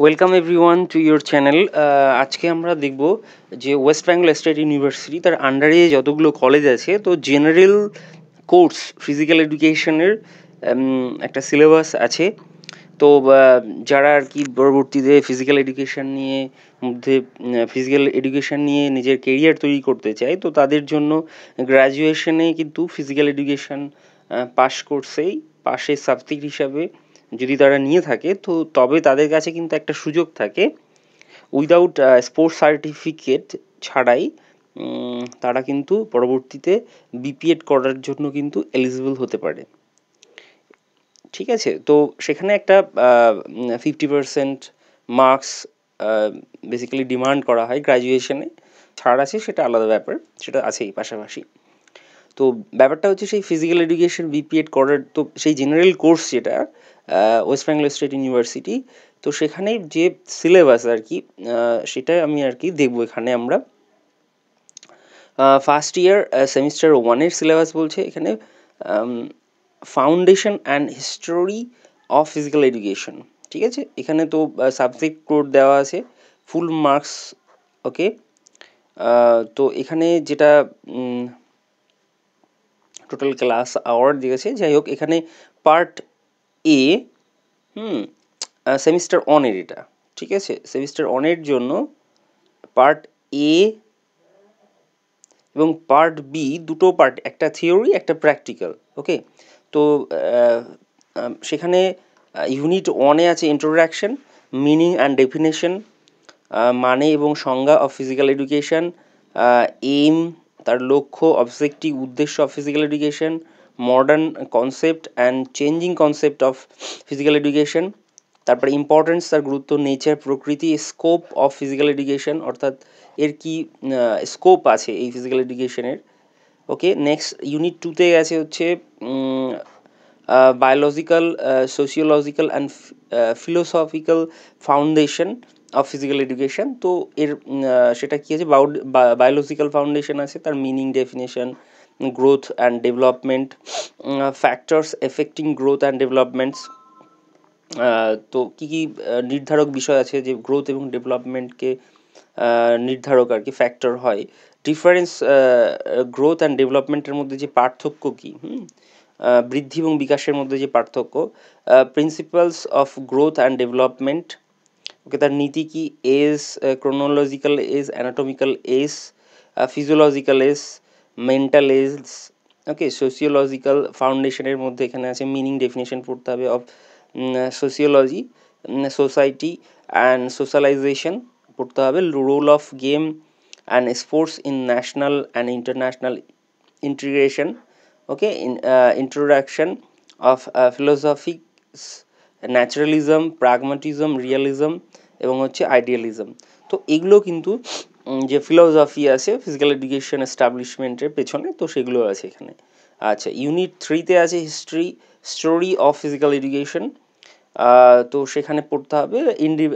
welcome everyone to your channel আজকে আমরা দেখব যে ওয়েস্ট বেঙ্গল স্টেট ইউনিভার্সিটি তার আন্ডারে যতগুলো কলেজ আছে তো জেনারেল কোর্স ফিজিক্যাল এডুকেশনের একটা সিলেবাস আছে তো যারা আর কি পরবর্তীতে ফিজিক্যাল এডুকেশান নিয়ে মধ্যে ফিজিক্যাল এডুকেশান নিয়ে নিজের কেরিয়ার তৈরি করতে চায় তো তাদের জন্য গ্র্যাজুয়েশনে কিন্তু ফিজিক্যাল এডুকেশান পাশ কোর্সেই পাশের সাবজেক্ট হিসাবে যদি তারা নিয়ে থাকে তো তবে তাদের কাছে কিন্তু একটা সুযোগ থাকে উইদাউট স্পোর্টস সার্টিফিকেট ছাড়াই তারা কিন্তু পরবর্তীতে বিপিএড করার জন্য কিন্তু এলিজিবল হতে পারে ঠিক আছে তো সেখানে একটা fifty percent marks basically demand করা হয় গ্রাজুয়েশনে ছাড় আছে সেটা আলাদা ব্যাপার সেটা আছেই পাশাপাশি তো ব্যাপারটা হচ্ছে সেই ফিজিক্যাল এডুকেশন বিপিএড করার তো সেই জেনারেল কোর্স যেটা ওয়েস্ট বেঙ্গল স্টেট ইউনিভার্সিটি তো সেখানে যে সিলেবাস আর কি সেটা আমি আর কি দেখবো এখানে আমরা ফার্স্ট ইয়ার সেমিস্টার ওয়ানের সিলেবাস বলছে এখানে foundation and history of physical education ঠিক আছে এখানে তো সাবজেক্ট কোড দেওয়া আছে ফুল মার্কস ওকে তো এখানে যেটা টোটাল ক্লাস আওয়ার দিয়েছে যাই হোক এখানে পার্ট এ হুম সেমিস্টার ওয়ানের এটা ঠিক আছে সেমিস্টার ওয়ানের জন্য পার্ট এ এবং পার্ট বি দুটো পার্ট একটা থিওরি একটা প্র্যাকটিক্যাল ওকে তো সেখানে ইউনিট ওয়ানে আছে ইন্ট্রোডাকশন মিনিং অ্যান্ড ডেফিনেশন মানে এবং সংজ্ঞা অফ ফিজিক্যাল এডুকেশন এইম তার লক্ষ্য অবজেক্টিভ উদ্দেশ্য of physical education modern concept and changing concept of physical education তারপরে ইম্পর্টেন্স তার গুরুত্ব নেচার প্রকৃতি স্কোপ অফ ফিজিক্যাল এডুকেশন অর্থাৎ এর কি স্কোপ আছে এই ফিজিক্যাল এডুকেশনের ওকে নেক্সট ইউনিট টুতে গেছে হচ্ছে biological sociological and philosophical foundation of physical education তো এর সেটা কী আছে বায়োলজিক্যাল ফাউন্ডেশন আছে তার meaning definition growth and development factors affecting growth and developments তো কী কী uh, নির্ধারক বিষয় আছে যে গ্রোথ এবং ডেভেলপমেন্টকে uh, নির্ধারক আর কি ফ্যাক্টর হয় ডিফারেন্স গ্রোথ অ্যান্ড ডেভেলপমেন্টের মধ্যে যে পার্থক্য কী হুম uh, বৃদ্ধি এবং বিকাশের মধ্যে যে পার্থক্য principles of growth and development okay তার নীতি কি as chronological as anatomical as physiological as mental age okay sociological ফাউন্ডেশনের মধ্যে এখানে আছে মিনিং ডেফিনেশন পড়তে হবে of sociology society and socialisation পড়তে হবে role of game and sports in national and international integration okay introduction of philosophics naturalism pragmatism realism এবং হচ্ছে আইডিয়ালিজম তো এগুলো কিন্তু যে ফিলোসফি আছে ফিজিক্যাল এডুকেশন এস্টাবলিশমেন্টের পেছনে তো সেগুলো আছে এখানে আচ্ছা ইউনিট থ্রিতে আছে history story of physical education তো সেখানে পড়তে হবে ইন্ডি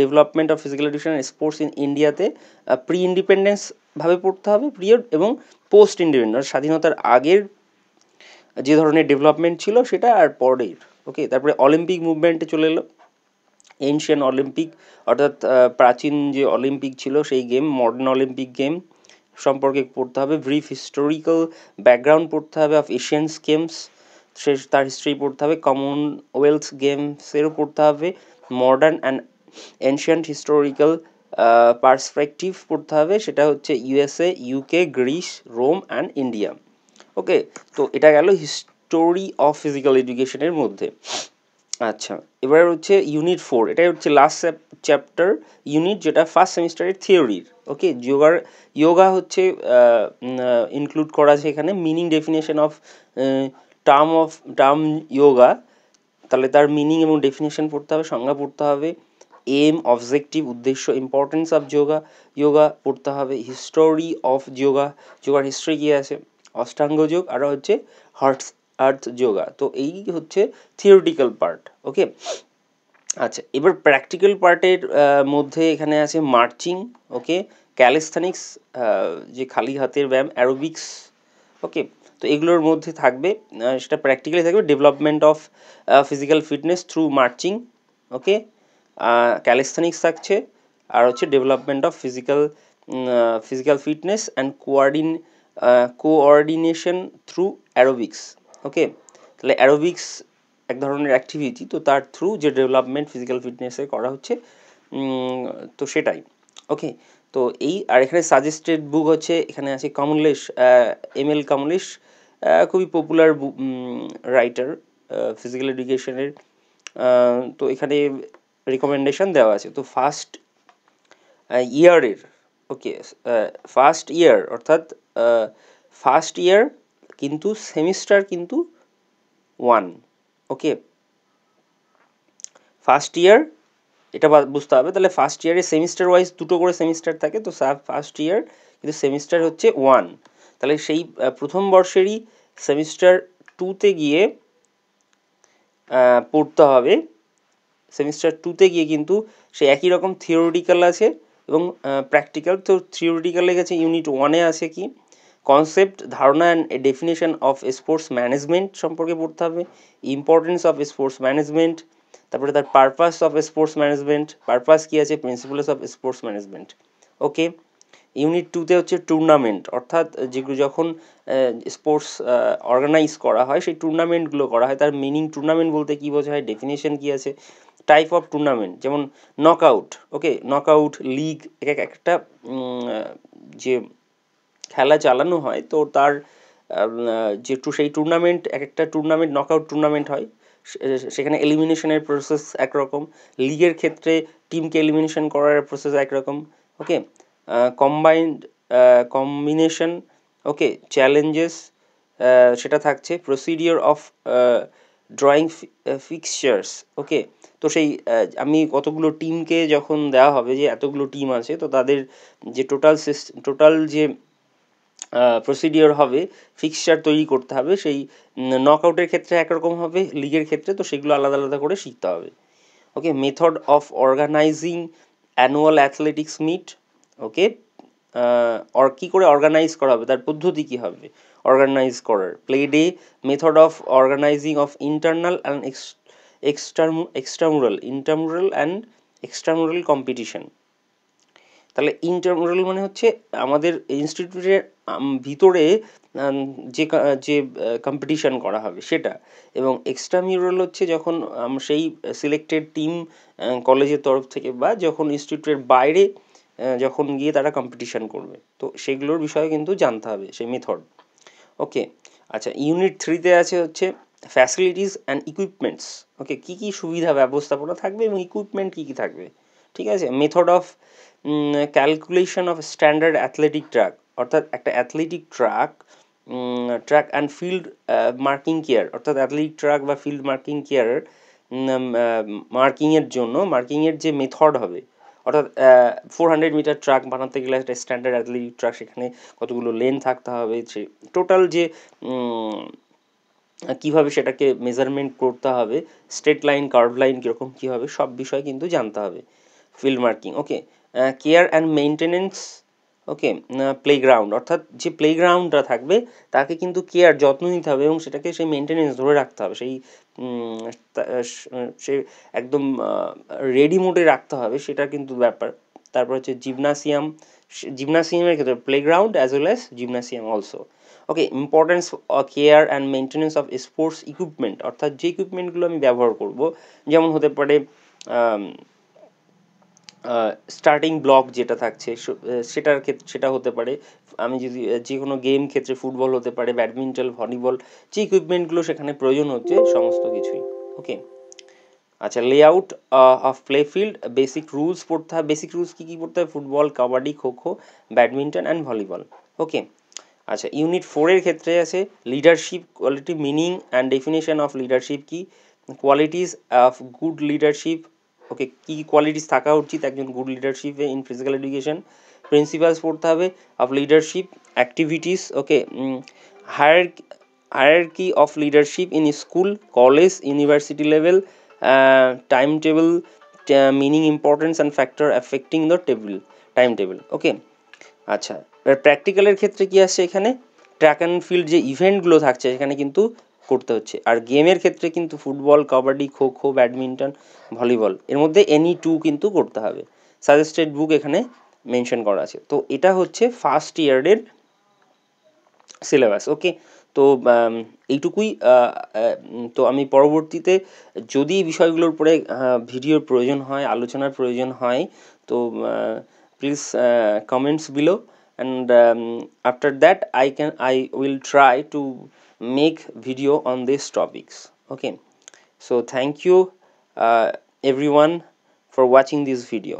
development of physical education sports in ইন্ডিয়াতে প্রি ইন্ডিপেন্ডেন্সভাবে পড়তে হবে পিরিয়ড এবং পোস্ট ইন্ডিপেন্ডেন্স মানে স্বাধীনতার আগের যে ধরনের ডেভেলপমেন্ট ছিল সেটা আর পরের ওকে তারপরে অলিম্পিক মুভমেন্টে চলে এলো এনশিয়ান অলিম্পিক অর্থাৎ প্রাচীন যে অলিম্পিক ছিল সেই গেম মডার্ন অলিম্পিক গেম সম্পর্কে পড়তে হবে ব্রিফ হিস্টোরিক্যাল ব্যাকগ্রাউন্ড পড়তে হবে অফ এশিয়ানস গেমস সে তার হিস্ট্রি পড়তে হবে কমনওয়েলথ গেমসেরও পড়তে হবে modern and ancient historical perspective পড়তে হবে সেটা হচ্ছে USA UK Greece Rome and India okay তো এটা গেল হিস্টোরি অফ ফিজিক্যাল এডুকেশনের মধ্যে আচ্ছা এবার হচ্ছে ইউনিট ফোর এটাই হচ্ছে লাস্ট চ্যাপ্টার ইউনিট যেটা ফার্স্ট সেমিস্টারের থিওরির ওকে যোগার ইয়োগা হচ্ছে ইনক্লুড করা আছে এখানে meaning definition of term of term yoga তাহলে তার মিনিং এবং ডেফিনেশন পড়তে হবে সংজ্ঞা পড়তে হবে এম অবজেক্টিভ উদ্দেশ্য ইম্পর্টেন্স অফ যোগা যোগা পড়তে হবে হিস্টোরি অফ যোগা যোগার হিস্ট্রি কী আছে অষ্টাঙ্গ যোগ আরও হচ্ছে হার্টস আর্থ যোগা তো এই হচ্ছে থিওরিটিক্যাল পার্ট ওকে আচ্ছা এবার প্র্যাকটিক্যাল পার্টের মধ্যে এখানে আছে মার্চিং ওকে ক্যালেস্থানিক্স যে খালি হাতের ব্যায়াম অ্যারোবিক্স ওকে তো এগুলোর মধ্যে থাকবে সেটা প্র্যাকটিক্যালি থাকবে development of physical fitness through marching okay calisthenics থাকছে আর হচ্ছে development of physical physical fitness and কোয়ার্ডিন কোঅর্ডিনেশন থ্রু অ্যারোবিক্স ওকে তাহলে অ্যারোবিক্স এক ধরনের অ্যাক্টিভিটি তো তার থ্রু যে ডেভেলপমেন্ট ফিজিক্যাল ফিটনেসে করা হচ্ছে তো সেটাই ওকে তো এই আর এখানে সাজেস্টেড বুক হচ্ছে এখানে আছে কমলেশ এম এল কমলেশ খুবই পপুলার রাইটার ফিজিক্যাল এডুকেশনের তো এখানে রিকমেন্ডেশন দেওয়া আছে তো ফার্স্ট ইয়ারের ওকে ফার্স্ট ইয়ার অর্থাৎ ফার্স্ট ইয়ার কিন্তু সেমিস্টার কিন্তু ওয়ান ওকে ফার্স্ট ইয়ার এটা বুঝতে হবে তাহলে ফার্স্ট ইয়ারে সেমিস্টার ওয়াইজ দুটো করে সেমিস্টার থাকে তো ফার্স্ট ইয়ার কিন্তু সেমিস্টার হচ্ছে ওয়ান তাহলে সেই প্রথম বর্ষেরই সেমিস্টার টুতে গিয়ে পড়তে হবে সেমিস্টার টুতে গিয়ে কিন্তু সে একই রকম থিওরিটিক্যাল আছে এবং প্র্যাকটিক্যাল তো থিওরিটিক্যালে গেছে ইউনিট ওয়ানে আছে কি কনসেপ্ট ধারণা and definition of sports management সম্পর্কে পড়তে হবে ইম্পর্টেন্স অফ স্পোর্টস ম্যানেজমেন্ট তারপরে তার purpose of sports management purpose কী আছে principles of sports management okay unit টুতে হচ্ছে টুর্নামেন্ট অর্থাৎ যেগুলো যখন স্পোর্টস অর্গানাইজ করা হয় সেই টুর্নামেন্টগুলো করা হয় তার মিনিং টুর্নামেন্ট বলতে কী বোঝা হয় ডেফিনেশন কী আছে টাইপ অফ টুর্নামেন্ট যেমন knock out okay knock out league এক একটা যে খেলা চালানো হয় তো তার যে সেই টুর্নামেন্ট এক একটা টুর্নামেন্ট নকআউট টুর্নামেন্ট হয় সেখানে এলিমিনেশনের প্রসেস একরকম লিগের ক্ষেত্রে টিমকে এলিমিনেশন করার প্রসেস একরকম okay combined combination okay challenges সেটা থাকছে procedure of drawing fixtures okay তো সেই আমি কতগুলো টিমকে যখন দেওয়া হবে যে এতগুলো টিম আছে তো তাদের যে টোটাল সিস্টেম টোটাল যে প্রসিডিওর হবে ফিক্সচার তৈরি করতে হবে সেই নক আউটের ক্ষেত্রে একরকম হবে লিগের ক্ষেত্রে তো সেগুলো আলাদা আলাদা করে শিখতে হবে okay method of organising annual athletics meet okay আর কী করে অর্গানাইজ করা হবে তার পদ্ধতি কী হবে অর্গানাইজ করার play day method of organising of internal and extramural intramural and extramural competition তাহলে ইন্টারমোডাল মানে হচ্ছে আমাদের ইনস্টিটিউটের ভিতরে যে যে কম্পিটিশান করা হবে সেটা এবং এক্সট্রা মিউরাল হচ্ছে যখন সেই সিলেক্টেড টিম কলেজের তরফ থেকে বা যখন ইনস্টিটিউটের বাইরে যখন গিয়ে তারা কম্পিটিশান করবে তো সেগুলোর বিষয়ে কিন্তু জানতে হবে সেই মেথড ওকে আচ্ছা ইউনিট থ্রিতে আছে হচ্ছে ফ্যাসিলিটিস অ্যান্ড ইকুইপমেন্টস ওকে কী কী সুবিধা ব্যবস্থাপনা থাকবে এবং ইকুইপমেন্ট কী কী থাকবে ঠিক আছে method of calculation of standard athletic track অর্থাৎ একটা athletic track track and field marking care অর্থাৎ অ্যাথলেটিক ট্র্যাক বা ফিল্ড মার্কিং কেয়ার মার্কিংয়ের জন্য মার্কিংয়ের যে মেথড হবে অর্থাৎ ফোর হান্ড্রেড মিটার ট্রাক বানাতে গেলে একটা স্ট্যান্ডার্ড অ্যাথলেটিক ট্রাক সেখানে কতগুলো লেন থাকতে হবে সে টোটাল যে কীভাবে সেটাকে মেজারমেন্ট করতে হবে স্ট্রেট লাইন কার্ভ লাইন কীরকম কী হবে সব বিষয় কিন্তু জানতে হবে field marking okay care and maintenance okay playground অর্থাৎ যে প্লেগ্রাউন্ডটা থাকবে তাকে কিন্তু কেয়ার যত্ন নিতে হবে এবং সেটাকে সেই মেনটেনেন্স ধরে রাখতে হবে সেই সে একদম রেডি মোডে রাখতে হবে সেটা কিন্তু ব্যাপার তারপর হচ্ছে জিমনাসিয়াম জিমনাসিয়ামের ক্ষেত্রে playground as well as gymnasium also okay importance care and maintenance of sports equipment অর্থাৎ যে ইকুইপমেন্টগুলো আমি ব্যবহার করব যেমন হতে পারে স্টার্টিং ব্লক যেটা থাকছে সেটার ক্ষেত্রে সেটা হতে পারে আমি যদি যে কোনো গেম ক্ষেত্রে ফুটবল হতে পারে ব্যাডমিন্টন ভলিবল যে ইকুইপমেন্টগুলো সেখানে প্রয়োজন হচ্ছে সমস্ত কিছুই ওকে আচ্ছা layout of play field basic rules পড়তে হবে বেসিক রুলস কী কী পড়তে হয় football kabaddi kho kho badminton and volleyball okay আচ্ছা ইউনিট ফোরের ক্ষেত্রে আছে leadership quality meaning and definition of leadership key qualities of good leadership okay কী কোয়ালিটিস থাকা উচিত একজন গুড লিডারশিপে ইন ফিজিক্যাল এডুকেশন প্রিন্সিপালস পড়তে হবে of leadership activities okay higher hierarchy of leadership in school college university level time table meaning importance and factor affecting the table time table okay আচ্ছা এবার প্র্যাকটিক্যালের ক্ষেত্রে কী আসছে এখানে ট্র্যাক অ্যান্ড ফিল্ড যে ইভেন্টগুলো থাকছে এখানে কিন্তু করতে হচ্ছে আর গেমের ক্ষেত্রে কিন্তু football kabaddi kho kho badminton volleyball এর মধ্যে এনি টু কিন্তু করতে হবে সাজেস্টেড বুক এখানে মেনশন করা আছে তো এটা হচ্ছে ফার্স্ট ইয়ারের সিলেবাস ওকে তো এইটুকুই তো আমি পরবর্তীতে যদি বিষয়গুলোর উপরে ভিডিওর প্রয়োজন হয় আলোচনার প্রয়োজন হয় তো please comments below and after that I can I will try to make video on these topics okay so thank you uh, everyone for watching this video